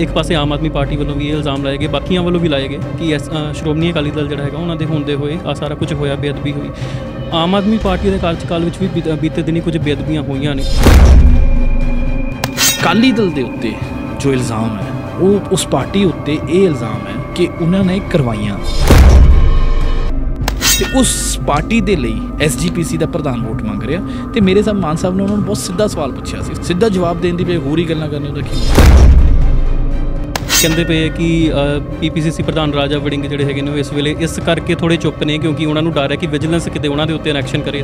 ਇੱਕ ਪਾਸੇ ਆਮ ਆਦਮੀ ਪਾਰਟੀ ਵੱਲੋਂ ਵੀ ਇਹ ਇਲਜ਼ਾਮ ਲਾਏ ਗਏ ਬਾਕੀਆਂ ਵੱਲੋਂ ਵੀ ਲਾਏ ਗਏ ਕਿ ਸ਼੍ਰੋਮਣੀ ਅਕਾਲੀ ਦਲ ਜਿਹੜਾ ਹੈਗਾ ਉਹਨਾਂ ਦੇ ਹੁੰਦੇ ਹੋਏ ਆ ਸਾਰਾ ਕੁਝ ਹੋਇਆ ਬੇਅਦਬੀ ਹੋਈ ਆਮ ਆਦਮੀ ਪਾਰਟੀ ਦੇ ਕਾਰਜਕਾਲ ਵਿੱਚ ਵੀ ਬੀਤੇ ਦਿਨੀ ਕੁਝ ਬੇਅਦਬੀਆਂ ਹੋਈਆਂ ਨੇ ਅਕਾਲੀ ਦਲ ਦੇ ਉੱਤੇ ਜੋ ਇਲਜ਼ਾਮ ਹੈ ਉਹ ਉਸ ਪਾਰਟੀ ਉੱਤੇ ਇਹ ਇਲਜ਼ਾਮ ਹੈ ਕਿ ਉਹਨਾਂ ਨੇ ਕਰਵਾਈਆਂ ਤੇ ਉਸ ਪਾਰਟੀ ਦੇ ਲਈ ਐਸਜੀਪੀਸੀ ਦਾ ਪ੍ਰਧਾਨ ਵੋਟ ਮੰਗ ਰਿਹਾ ਤੇ ਮੇਰੇ ਸਾਹਿਬ ਮਾਨ ਸਾਹਿਬ ਨੇ ਉਹਨਾਂ ਨੂੰ ਬਹੁਤ ਸਿੱਧਾ ਸਵਾਲ ਪੁੱਛਿਆ ਸੀ ਸਿੱਧਾ ਜਵਾਬ ਦੇਣ ਦੀ ਬੇਹੂਰੀ ਗੱਲਾਂ ਕਰਨੇ ਉਹਦਾ ਕੀ ਕਹਿੰਦੇ ਪਏ ਕਿ ਪੀਪੀਸੀਸੀ ਪ੍ਰਧਾਨ ਰਾਜਾ ਵੜਿੰਗ ਜਿਹੜੇ ਹੈਗੇ ਨੇ ਇਸ ਵੇਲੇ ਇਸ ਕਰਕੇ ਥੋੜੇ ਚੁੱਪ ਨੇ ਕਿਉਂਕਿ ਉਹਨਾਂ ਨੂੰ ਡਰ ਹੈ ਕਿ ਵਿਜੀਲੈਂਸ ਕਿਤੇ ਉਹਨਾਂ ਦੇ ਉੱਤੇ ਐਕਸ਼ਨ ਕਰੇ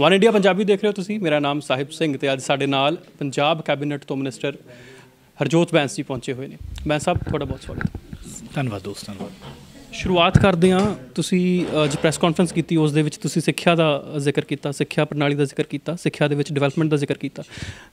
ਵਨ ਇੰਡੀਆ ਪੰਜਾਬੀ ਦੇਖ ਰਹੇ ਹੋ ਤੁਸੀਂ ਮੇਰਾ ਨਾਮ ਸਾਹਿਬ ਸਿੰਘ ਤੇ ਅੱਜ ਸਾਡੇ ਨਾਲ ਪੰਜਾਬ ਕੈਬਨਿਟ ਤੋਂ ਮਿਨਿਸਟਰ ਹਰਜੋਤ ਬੈਂਸ ਜੀ ਪਹੁੰਚੇ ਹੋਏ ਨੇ ਮੈਂ ਸਭ ਤੁਹਾਡਾ ਬਹੁਤ ਸਵਾਗਤ ਧੰਨਵਾਦ ਦੋਸਤਾਂ ਧੰਨਵਾਦ ਸ਼ੁਰੂਆਤ ਕਰਦੇ ਹਾਂ ਤੁਸੀਂ ਅੱਜ ਪ੍ਰੈਸ ਕਾਨਫਰੰਸ ਕੀਤੀ ਉਸ ਦੇ ਵਿੱਚ ਤੁਸੀਂ ਸਿੱਖਿਆ ਦਾ ਜ਼ਿਕਰ ਕੀਤਾ ਸਿੱਖਿਆ ਪ੍ਰਣਾਲੀ ਦਾ ਜ਼ਿਕਰ ਕੀਤਾ ਸਿੱਖਿਆ ਦੇ ਵਿੱਚ ਡਿਵੈਲਪਮੈਂਟ ਦਾ ਜ਼ਿਕਰ ਕੀਤਾ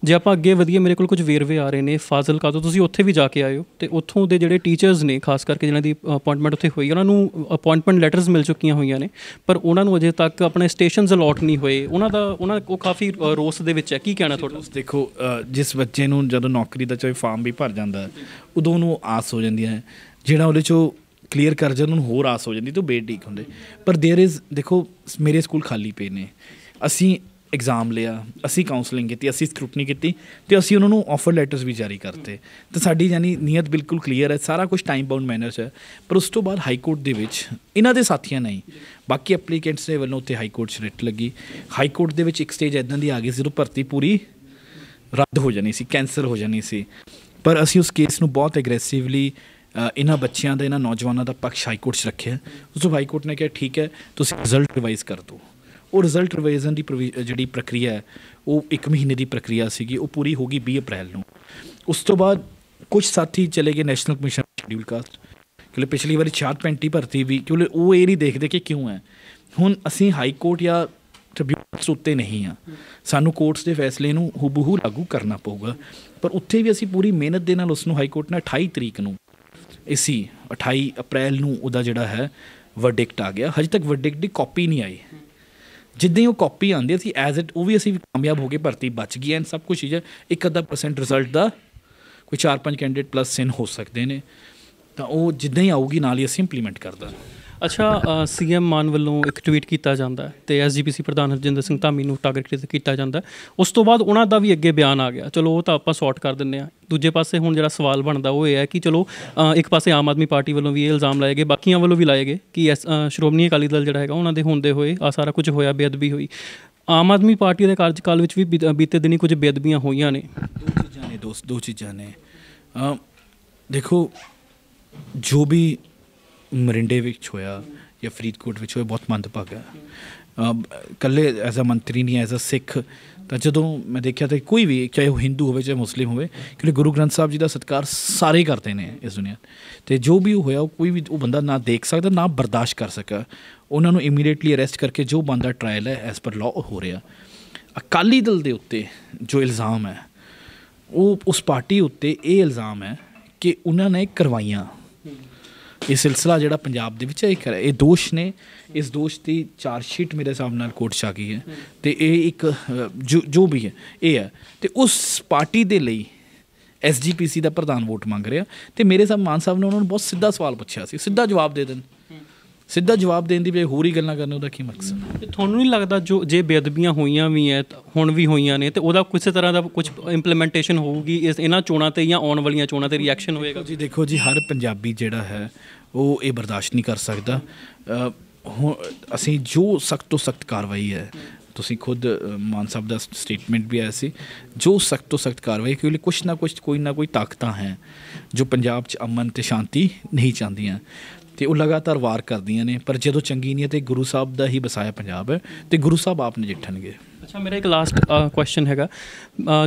ਜੇ ਆਪਾਂ ਅੱਗੇ ਵਧੀਏ ਮੇਰੇ ਕੋਲ ਕੁਝ ਵੇਰਵੇ ਆ ਰਹੇ ਨੇ ਕਾ ਤੋਂ ਤੁਸੀਂ ਉੱਥੇ ਵੀ ਜਾ ਕੇ ਆਏ ਹੋ ਤੇ ਉੱਥੋਂ ਦੇ ਜਿਹੜੇ ਟੀਚਰਸ ਨੇ ਖਾਸ ਕਰਕੇ ਜਿਨ੍ਹਾਂ ਦੀ ਅਪਾਇੰਟਮੈਂਟ ਉੱਥੇ ਹੋਈ ਉਹਨਾਂ ਨੂੰ ਅਪਾਇੰਟਮੈਂਟ ਲੈਟਰਸ ਮਿਲ ਚੁੱਕੀਆਂ ਹੋਈਆਂ ਨੇ ਪਰ ਉਹਨਾਂ ਨੂੰ ਅਜੇ ਤੱਕ ਆਪਣੇ ਸਟੇਸ਼ਨਸ ਅਲੋਟ ਨਹੀਂ ਹੋਏ ਉਹਨਾਂ ਦਾ ਉਹਨਾਂ ਉਹ ਕਾਫੀ ਰੋਸ ਦੇ ਵਿੱਚ ਹੈ ਕੀ ਕਹਿਣਾ ਤੁਹਾਡਾ ਦੇਖੋ ਜਿਸ ਬੱਚੇ ਨੂੰ ਜਦੋਂ ਨੌਕਰੀ ਦਾ ਚਾਹੇ ਫਾਰਮ ਵੀ ਭਰ ਜਾਂਦਾ ਉਦੋਂ ਉਹਨੂੰ ਆਸ ਹੋ ਜਾਂਦੀ ਹੈ ਜਿਹੜਾ ਉਹਦੇ ਚੋਂ ਕਲੀਅਰ ਕਰ ਜਾਂ ਉਹਨਾਂ ਨੂੰ ਹੋਰ ਆਸ ਹੋ ਜਾਂਦੀ ਤੇ ਬੇਟੀਕ ਹੁੰਦੇ ਪਰ देयर ਇਜ਼ ਦੇਖੋ ਮੇਰੇ ਸਕੂਲ ਖਾਲੀ ਪਏ ਨੇ ਅਸੀਂ ਐਗਜ਼ਾਮ ਲਿਆ ਅਸੀਂ ਕਾਉਂਸਲਿੰਗ ਕੀਤੀ ਅਸੀਂ ਸਕ੍ਰੂਟਨੀ ਕੀਤੀ ਤੇ ਅਸੀਂ ਉਹਨਾਂ ਨੂੰ ਆਫਰ ਲੈਟਰਸ ਵੀ ਜਾਰੀ ਕਰਤੇ ਤੇ ਸਾਡੀ ਯਾਨੀ ਨੀਅਤ ਬਿਲਕੁਲ ਕਲੀਅਰ ਹੈ ਸਾਰਾ ਕੁਝ ਟਾਈਮ ਬਾਉਂਡ ਮੈਨਰਸ ਹੈ ਪਰ ਉਸ ਤੋਂ ਬਾਅਦ ਹਾਈ ਕੋਰਟ ਦੇ ਵਿੱਚ ਇਹਨਾਂ ਦੇ ਸਾਥੀਆਂ ਨਹੀਂ ਬਾਕੀ ਐਪਲੀਕੈਂਟਸ ਦੇ ਵੱਲੋਂ ਉੱਤੇ ਹਾਈ ਕੋਰਟ 'ਚ ਰਿਟ ਲੱਗੀ ਹਾਈ ਕੋਰਟ ਦੇ ਵਿੱਚ ਇੱਕ ਸਟੇਜ ਇਦਾਂ ਦੀ ਆ ਗਈ ਜਦੋਂ ਭਰਤੀ ਪੂਰੀ ਰੱਦ ਹੋ ਜਾਣੀ ਸੀ ਕੈਨਸਲ ਹੋ ਜਾਣੀ ਸੀ ਪਰ ਅਸੀਂ ਉਸ ਕੇਸ ਨੂੰ ਬਹੁਤ ਐਗਰੈਸਿਵਲੀ ਇਹਨਾਂ ਬੱਚਿਆਂ ਦਾ ਇਹਨਾਂ ਨੌਜਵਾਨਾਂ ਦਾ ਪੱਖ ਹਾਈ ਕੋਰਟ 'ਚ ਰੱਖਿਆ ਉਸ ਤੋਂ ਹਾਈ ਕੋਰਟ ਨੇ ਕਿਹਾ ਠੀਕ ਹੈ ਤੁਸੀਂ ਰਿਜ਼ਲਟ ਰਿਵਾਈਜ਼ ਕਰ ਦਿਓ ਉਹ ਰਿਜ਼ਲਟ ਰਿਵਾਈਜ਼ਨ ਦੀ ਜਿਹੜੀ ਪ੍ਰਕਿਰਿਆ ਹੈ ਉਹ 1 ਮਹੀਨੇ ਦੀ ਪ੍ਰਕਿਰਿਆ ਸੀਗੀ ਉਹ ਪੂਰੀ ਹੋ ਗਈ 20 ਅਪ੍ਰੈਲ ਨੂੰ ਉਸ ਤੋਂ ਬਾਅਦ ਕੁਝ ਸਾਥੀ ਚਲੇ ਗਏ ਨੈਸ਼ਨਲ ਕਮਿਸ਼ਨ ਸ਼ਡਿਊਲ ਕਾਸਟ ਕਿਉਂਕਿ ਪਿਛਲੀ ਵਾਰੀ ਪੈਂਟੀ ਭਰਤੀ ਵੀ ਕਿਉਂਕਿ ਉਹ ਇਹ ਨਹੀਂ ਦੇਖਦੇ ਕਿ ਕਿਉਂ ਹੈ ਹੁਣ ਅਸੀਂ ਹਾਈ ਕੋਰਟ ਜਾਂ ਟ੍ਰਿਬਿਊਨਲਸ ਉੱਤੇ ਨਹੀਂ ਆ ਸਾਨੂੰ ਕੋਰਟਸ ਦੇ ਫੈਸਲੇ ਨੂੰ ਹੂਬਹੂ ਲਾਗੂ ਕਰਨਾ ਪਊਗਾ ਪਰ ਉੱਥੇ ਵੀ ਅਸੀਂ ਪੂਰੀ ਮਿਹਨਤ ਦੇ ਨਾਲ ਉਸ ਨੂੰ ਹਾਈ ਕੋਰਟ ਨੇ 28 ਤਰੀਕ ਨੂੰ ਇਸੀ 28 ਅਪ੍ਰੈਲ ਨੂੰ ਉਹਦਾ ਜਿਹੜਾ ਹੈ ਵਰਡਿਕਟ ਆ ਗਿਆ ਹਜੇ ਤੱਕ ਵਰਡਿਕਟ ਦੀ ਕਾਪੀ ਨਹੀਂ ਆਈ ਜਿੱਦਾਂ ਹੀ ਉਹ ਕਾਪੀ ਆਉਂਦੀ ਸੀ ਐਜ਼ ਇਟ ਉਹ ਵੀ ਅਸੀਂ ਕਾਮਯਾਬ ਹੋ ਕੇ ਭਰਤੀ ਬਚ ਗਈ ਐਂ ਸਭ ਕੁਝ ਠੀਕ ਇੱਕ ਅੱਧਾ ਪਰਸੈਂਟ ਰਿਜ਼ਲਟ ਦਾ ਕੋਈ 4-5 ਕੈਂਡੀਡੇਟ ਪਲੱਸ ਇਨ ਹੋ ਸਕਦੇ ਨੇ ਤਾਂ ਉਹ ਜਿੱਦਾਂ ਹੀ ਆਊਗੀ ਨਾਲ ਹੀ ਅਸੀਂ ਇੰਪਲੀਮੈਂਟ ਕਰਦਾ ਅੱਛਾ ਸੀਐਮ ਮਾਨ ਵੱਲੋਂ ਇੱਕ ਟਵੀਟ ਕੀਤਾ ਜਾਂਦਾ ਤੇ ਐਸਜੀਪੀਸੀ ਪ੍ਰਧਾਨ ਹਰਜਿੰਦਰ ਸਿੰਘ ਧਾਮੀ ਨੂੰ ਟਾਰਗੇਟ ਕੀਤਾ ਜਾਂਦਾ ਉਸ ਤੋਂ ਬਾਅਦ ਉਹਨਾਂ ਦਾ ਵੀ ਅੱਗੇ ਬਿਆਨ ਆ ਗਿਆ ਚਲੋ ਉਹ ਤਾਂ ਆਪਾਂ ਸੌਟ ਕਰ ਦਿੰਨੇ ਆ ਦੂਜੇ ਪਾਸੇ ਹੁਣ ਜਿਹੜਾ ਸਵਾਲ ਬਣਦਾ ਉਹ ਇਹ ਹੈ ਕਿ ਚਲੋ ਇੱਕ ਪਾਸੇ ਆਮ ਆਦਮੀ ਪਾਰਟੀ ਵੱਲੋਂ ਵੀ ਇਹ ਇਲਜ਼ਾਮ ਲਾਏ ਗਏ ਬਾਕੀਆਂ ਵੱਲੋਂ ਵੀ ਲਾਏ ਗਏ ਕਿ ਸ਼੍ਰੋਮਣੀ ਅਕਾਲੀ ਦਲ ਜਿਹੜਾ ਹੈਗਾ ਉਹਨਾਂ ਦੇ ਹੁੰਦੇ ਹੋਏ ਆ ਸਾਰਾ ਕੁਝ ਹੋਇਆ ਬੇਅਦਬੀ ਹੋਈ ਆਮ ਆਦਮੀ ਪਾਰਟੀ ਦੇ ਕਾਰਜਕਾਲ ਵਿੱਚ ਵੀ ਬੀਤੇ ਦਿਨੀ ਕੁਝ ਬੇਅਦਬੀਆਂ ਹੋਈਆਂ ਨੇ ਦੋ ਚੀਜ਼ਾਂ ਨੇ ਦੋਸਤ ਦੋ ਚੀਜ਼ਾਂ ਨੇ ਦੇਖੋ ਜੋ ਵੀ ਮਰਿੰਡੇ ਵਿੱਚ ਹੋਇਆ ਜਾਂ ਫਰੀਦਕੋਟ ਵਿੱਚ ਹੋਇਆ ਬਹੁਤ ਮੰਦਭਾਗਾ ਕੱਲੇ ਐਜ਼ ਅ ਮੰਤਰੀ ਨਹੀਂ ਐਜ਼ ਅ ਸਿੱਖ ਤਾਂ ਜਦੋਂ ਮੈਂ ਦੇਖਿਆ ਤਾਂ ਕੋਈ ਵੀ ਚਾਹੇ ਉਹ ਹਿੰਦੂ ਹੋਵੇ ਚਾਹੇ ਮੁਸਲਿਮ ਹੋਵੇ ਕਿਉਂਕਿ ਗੁਰੂ ਗ੍ਰੰਥ ਸਾਹਿਬ ਜੀ ਦਾ ਸਤਿਕਾਰ ਸਾਰੇ ਕਰਦੇ ਨੇ ਇਸ ਦੁਨੀਆ ਤੇ ਜੋ ਵੀ ਹੋਇਆ ਉਹ ਕੋਈ ਵੀ ਉਹ ਬੰਦਾ ਨਾ ਦੇਖ ਸਕਦਾ ਨਾ ਬਰਦਾਸ਼ਤ ਕਰ ਸਕਾ ਉਹਨਾਂ ਨੂੰ ਇਮੀਡੀਏਟਲੀ ਅਰੈਸਟ ਕਰਕੇ ਜੋ ਬੰਦਾ ਟ੍ਰਾਇਲ ਹੈ ਐਸ ਪਰ ਲਾਅ ਹੋ ਰਿਹਾ ਅਕਾਲੀ ਦਲ ਦੇ ਉੱਤੇ ਜੋ ਇਲਜ਼ਾਮ ਹੈ ਉਹ ਉਸ ਪਾਰਟੀ ਉੱਤੇ ਇਹ ਇਲਜ਼ਾਮ ਹੈ ਕਿ ਉਹਨਾਂ ਨੇ ਕਰਵਾਈਆਂ ਇਹ ਸਿਲਸਿਲਾ ਜਿਹੜਾ ਪੰਜਾਬ ਦੇ ਵਿੱਚ ਇੱਕ ਇਹ ਦੋਸ਼ ਨੇ ਇਸ ਦੋਸ਼ ਦੀ ਚਾਰ ਸ਼ੀਟ ਮੇਰੇ ਸਾਹਮਣੇ ਨਾਲ ਕੋਰਟ ਚਾਗੀ ਹੈ ਤੇ ਇਹ ਇੱਕ ਜੋ ਵੀ ਹੈ ਇਹ ਹੈ ਤੇ ਉਸ ਪਾਰਟੀ ਦੇ ਲਈ ਐਸਜੀਪੀਸੀ ਦਾ ਪ੍ਰਧਾਨ ਵੋਟ ਮੰਗ ਰਿਹਾ ਤੇ ਮੇਰੇ ਸਾਹਮਣੇ ਮਾਨ ਸਾਹਿਬ ਨੇ ਉਹਨਾਂ ਨੂੰ ਬਹੁਤ ਸਿੱਧਾ ਸਵਾਲ ਪੁੱਛਿਆ ਸੀ ਸਿੱਧਾ ਜਵਾਬ ਦੇ ਦੇਣ ਸਿੱਧਾ ਜਵਾਬ ਦੇਣ ਦੀ ਬਜਾਏ ਹੋਰ ਹੀ ਗੱਲਾਂ ਕਰਨ ਉਹਦਾ ਕੀ ਮਕਸਦ ਤੁਹਾਨੂੰ ਨਹੀਂ ਲੱਗਦਾ ਜੋ ਜੇ ਬੇਅਦਬੀਆਂ ਹੋਈਆਂ ਵੀ ਐ ਹੁਣ ਵੀ ਹੋਈਆਂ ਨੇ ਤੇ ਉਹਦਾ ਕਿਸੇ ਤਰ੍ਹਾਂ ਦਾ ਕੁਝ ਇੰਪਲੀਮੈਂਟੇਸ਼ਨ ਹੋਊਗੀ ਇਸ ਇਹਨਾਂ ਚੋਣਾਂ ਤੇ ਜਾਂ ਆਉਣ ਵਾਲੀਆਂ ਚੋਣਾਂ ਤੇ ਰਿਐਕਸ਼ਨ ਹੋਏਗਾ ਜੀ ਦੇਖੋ ਜੀ ਹਰ ਪੰਜਾਬੀ ਜਿਹੜਾ ਹੈ ਉਹ ਇਹ ਬਰਦਾਸ਼ਤ ਨਹੀਂ ਕਰ ਸਕਦਾ ਅਸੀਂ ਜੋ ਸਖਤ ਤੋਂ ਸਖਤ ਕਾਰਵਾਈ ਹੈ ਤੁਸੀਂ ਖੁਦ ਮਾਨ ਸਾਹਿਬ ਦਾ ਸਟੇਟਮੈਂਟ ਵੀ ਆਇਆ ਸੀ ਜੋ ਸਖਤ ਤੋਂ ਸਖਤ ਕਾਰਵਾਈ ਕਿਉਂਕਿ ਕੁਛ ਨਾ ਕੁਛ ਕੋਈ ਨਾ ਕੋਈ ਤਾਕਤਾਂ ਹੈ ਜੋ ਪੰਜਾਬ 'ਚ ਅਮਨ ਤੇ ਸ਼ਾਂਤੀ ਨਹੀਂ ਚਾਹੁੰਦੀਆਂ ਤੇ ਉਹ ਲਗਾਤਾਰ ਵਾਰ ਕਰਦੀਆਂ ਨੇ ਪਰ ਜਦੋਂ ਚੰਗੀ ਨਹੀਂ ਤੇ ਗੁਰੂ ਸਾਹਿਬ ਦਾ ਹੀ ਬਸਾਇਆ ਪੰਜਾਬ ਹੈ ਤੇ ਗੁਰੂ ਸਾਹਿਬ ਆਪ ਨੇ ਜਿੱਠਣਗੇ ਅੱਛਾ ਮੇਰਾ ਇੱਕ ਲਾਸਟ ਕੁਐਸਚਨ ਹੈਗਾ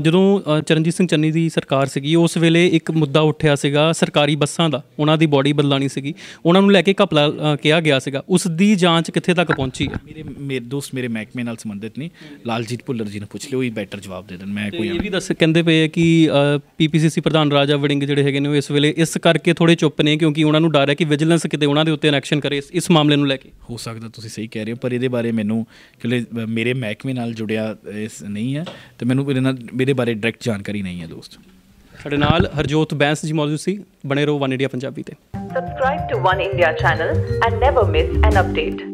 ਜਦੋਂ ਚਰਨਜੀਤ ਸਿੰਘ ਚੰਨੀ ਦੀ ਸਰਕਾਰ ਸੀਗੀ ਉਸ ਵੇਲੇ ਇੱਕ ਮੁੱਦਾ ਉੱਠਿਆ ਸੀਗਾ ਸਰਕਾਰੀ ਬੱਸਾਂ ਦਾ ਉਹਨਾਂ ਦੀ ਬੋਡੀ ਬਦਲਾਣੀ ਸੀਗੀ ਉਹਨਾਂ ਨੂੰ ਲੈ ਕੇ ਘਪਲਾ ਕਿਹਾ ਗਿਆ ਸੀਗਾ ਉਸ ਦੀ ਜਾਂਚ ਕਿੱਥੇ ਤੱਕ ਪਹੁੰਚੀ ਹੈ ਮੇਰੇ ਮੇਰੇ ਦੋਸਤ ਮੇਰੇ ਮਹਿਕਮੇ ਨਾਲ ਸੰਬੰਧਿਤ ਨਹੀਂ ਲਾਲਜੀਤ ਭੁੱਲਰ ਜੀ ਨੂੰ ਪੁੱਛ ਲਿਓ ਇਹ ਬੈਟਰ ਜਵਾਬ ਦੇ ਦੇਣ ਮੈਂ ਕੋਈ ਇਹ ਵੀ ਦੱਸ ਕਹਿੰਦੇ ਪਏ ਕਿ ਪੀਪੀਸੀਸੀ ਪ੍ਰਧਾਨ ਰਾਜਾ ਵੜਿੰਗ ਜਿਹੜੇ ਹੈਗੇ ਨੇ ਉਹ ਇਸ ਵੇਲੇ ਇਸ ਕਰਕੇ ਥੋੜੇ ਚੁੱਪ ਨੇ ਕਿਉਂਕਿ ਉਹਨਾਂ ਨੂੰ ਡਰ ਹੈ ਕਿ ਵਿਜੀਲੈਂਸ ਕਿਤੇ ਉਹਨਾਂ ਦੇ ਉੱਤੇ ਐਕਸ਼ਨ ਕਰੇ ਇਸ ਮਾਮਲੇ ਨੂੰ ਲੈ ਕੇ ਹੋ ਸਕਦਾ ਤੁਸੀਂ ਸਹੀ ਕਹਿ ਰਹੇ ਹੋ ਪਰ ਇਹਦੇ ਬਾਰੇ ਮੈਨੂੰ ਕਿਉਂਕਿ ਮੇਰੇ ਮਹਿਕਮੇ ਨਾਲ ਜੁੜੇ ਮੇਰਾ ਇਸ ਨਹੀਂ ਹੈ ਤੇ ਮੈਨੂੰ ਮੇਰੇ ਨਾਲ ਮੇਰੇ ਬਾਰੇ ਡਾਇਰੈਕਟ ਜਾਣਕਾਰੀ ਨਹੀਂ ਹੈ ਦੋਸਤ ਸਾਡੇ ਨਾਲ ਹਰਜੋਤ ਬੈਂਸ ਜੀ ਮੌਜੂਦ ਸੀ ਬਣੇ ਰਹੋ 1 ਇੰਡੀਆ ਪੰਜਾਬੀ ਤੇ subscribe to 1 India channel and never miss an update